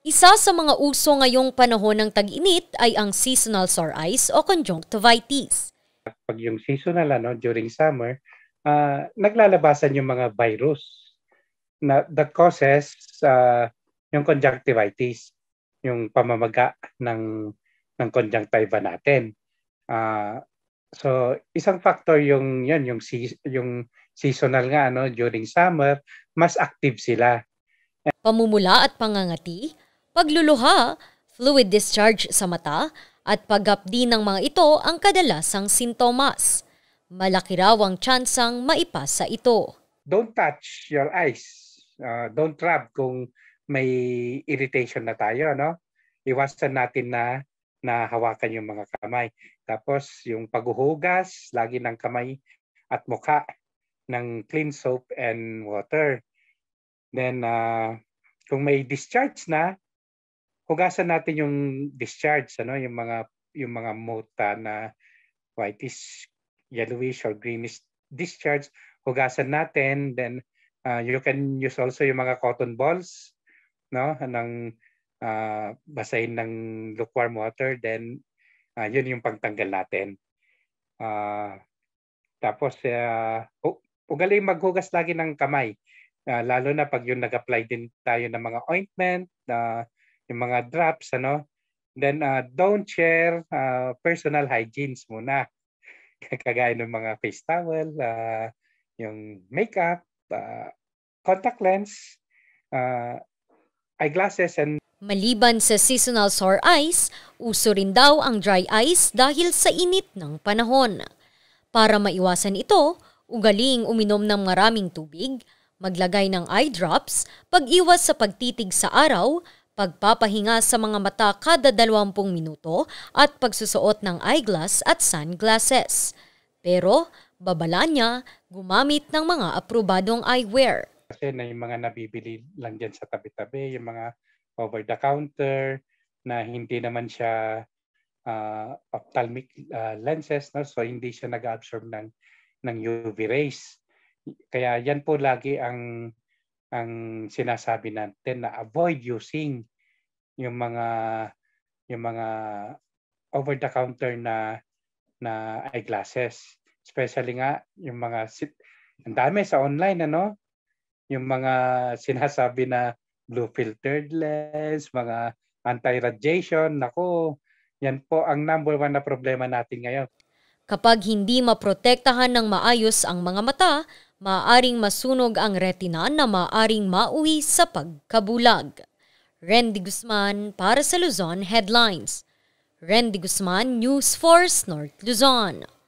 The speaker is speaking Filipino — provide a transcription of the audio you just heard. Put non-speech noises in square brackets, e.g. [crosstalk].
Isa sa mga uso ngayong panahon ng tag-init ay ang seasonal sore eyes o conjunctivitis. Pag yung seasonal ano, during summer, uh, naglalabasan yung mga virus na the causes uh, yung conjunctivitis, yung pamamaga ng ng conjunctiva natin. Uh, so isang factor yung yan yung yung seasonal nga ano during summer mas active sila. Pamumula at pangangati Pagluluha, fluid discharge sa mata, at paggapdi ng mga ito ang kadalasang sintomas. Malaki raw ang tsansang maipasa ito. Don't touch your eyes. Uh, don't rub kung may irritation na tayo. No? Iwasan natin na na hawakan yung mga kamay. Tapos yung paghuhugas lagi ng kamay at mukha ng clean soap and water. Then uh, kung may discharge na, hugasan natin yung discharge ano yung mga yung mga mota na whitish yellowish or greenish discharge hugasan natin then uh, you can use also yung mga cotton balls no ng uh, basahin ng lukewarm water then uh, yun yung pagtanggal natin uh, tapos uh, ugaling maghugas lagi ng kamay uh, lalo na pag yung nag-apply din tayo ng mga ointment uh, yung mga drops, ano? Then, uh, don't share uh, personal hygienes muna. [laughs] Kagaya ng mga face towel, uh, yung makeup, uh, contact lens, uh, eyeglasses, and Maliban sa seasonal sore eyes, uso rin daw ang dry eyes dahil sa init ng panahon. Para maiwasan ito, ugaling uminom ng maraming tubig, maglagay ng eye drops, pag-iwas sa pagtitig sa araw, pagpapahinga sa mga mata kada 20 minuto at pagsusuot ng eyeglass at sunglasses. Pero babala niya gumamit ng mga aprobadong eyewear. Kasi na yung mga nabibili lang dyan sa tabi-tabi, yung mga over-the-counter na hindi naman siya uh, ophthalmic uh, lenses, no? so hindi siya nag-absorb ng, ng UV rays. Kaya yan po lagi ang ang sinasabi natin na avoid using yung mga yung mga over the counter na na eyeglasses especially nga yung mga ang dami sa online ano yung mga [laughs] sinasabi na blue filtered lens mga anti-radiation nako yan po ang number one na problema natin ngayon Kapag hindi maprotektahan ng maayos ang mga mata, maaring masunog ang retina na maaring mauwi sa pagkabulag. Randy Guzman para sa Luzon Headlines. Randy Guzman, News Force, North Luzon.